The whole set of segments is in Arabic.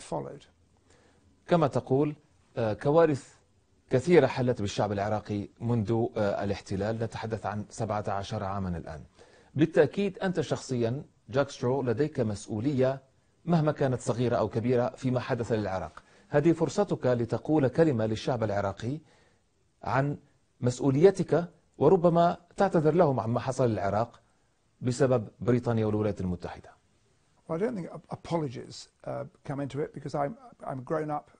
followed. كما تقول آه، كوارث كثيرة حلت بالشعب العراقي منذ آه، الاحتلال نتحدث عن 17 عاما الآن بالتأكيد أنت شخصيا جاك سترو لديك مسؤولية مهما كانت صغيرة أو كبيرة فيما حدث للعراق هذه فرصتك لتقول كلمة للشعب العراقي عن مسؤوليتك وربما تعتذر لهم عما حصل للعراق بسبب بريطانيا والولايات المتحدة Well, I don't think apologies uh, come into it because I'm, I'm grown up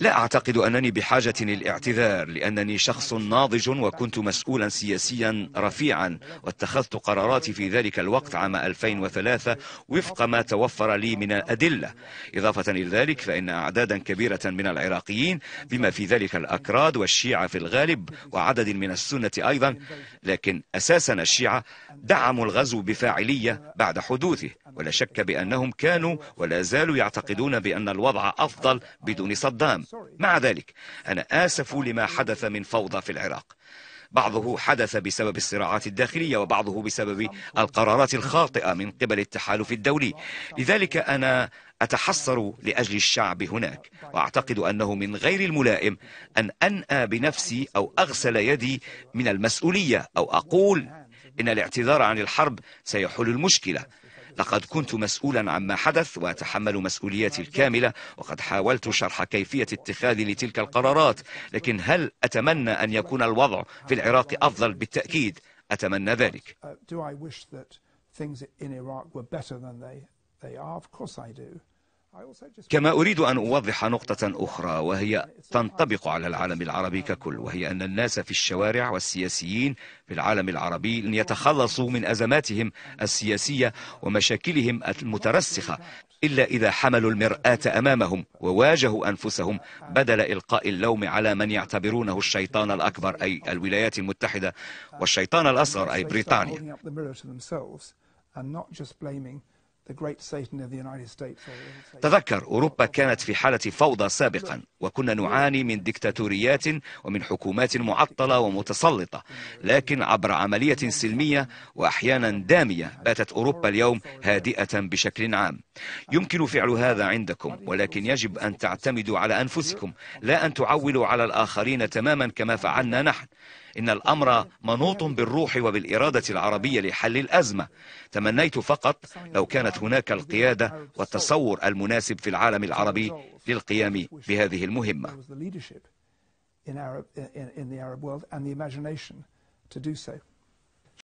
لا أعتقد أنني بحاجة للاعتذار لأنني شخص ناضج وكنت مسؤولا سياسيا رفيعا واتخذت قراراتي في ذلك الوقت عام 2003 وفق ما توفر لي من الأدلة إضافة إلى ذلك فإن أعدادا كبيرة من العراقيين بما في ذلك الأكراد والشيعة في الغالب وعدد من السنة أيضا لكن أساسا الشيعة دعموا الغزو بفاعلية بعد حدوثه ولا شك بأنهم كانوا ولا زالوا يعتقدون بأن الوضع أفضل بدون صد صدام مع ذلك أنا آسف لما حدث من فوضى في العراق بعضه حدث بسبب الصراعات الداخلية وبعضه بسبب القرارات الخاطئة من قبل التحالف الدولي لذلك أنا أتحسر لأجل الشعب هناك وأعتقد أنه من غير الملائم أن أنأى بنفسي أو أغسل يدي من المسؤولية أو أقول إن الاعتذار عن الحرب سيحل المشكلة لقد كنت مسؤولا عما حدث وأتحمل مسؤوليتي الكاملة وقد حاولت شرح كيفية اتخاذي لتلك القرارات لكن هل أتمنى أن يكون الوضع في العراق أفضل بالتأكيد أتمنى ذلك uh, things in Iraq were better than they, they are? Of course I do. كما أريد أن أوضح نقطة أخرى وهي تنطبق على العالم العربي ككل وهي أن الناس في الشوارع والسياسيين في العالم العربي لن يتخلصوا من أزماتهم السياسية ومشاكلهم المترسخة إلا إذا حملوا المرآة أمامهم وواجهوا أنفسهم بدل إلقاء اللوم على من يعتبرونه الشيطان الأكبر أي الولايات المتحدة والشيطان الأصغر أي بريطانيا. تذكر أوروبا كانت في حالة فوضى سابقا وكنا نعاني من دكتاتوريات ومن حكومات معطلة ومتسلطة لكن عبر عملية سلمية وأحيانا دامية باتت أوروبا اليوم هادئة بشكل عام يمكن فعل هذا عندكم ولكن يجب أن تعتمدوا على أنفسكم لا أن تعولوا على الآخرين تماما كما فعلنا نحن إن الأمر منوط بالروح وبالإرادة العربية لحل الأزمة تمنيت فقط لو كانت هناك القيادة والتصور المناسب في العالم العربي للقيام بهذه المهمة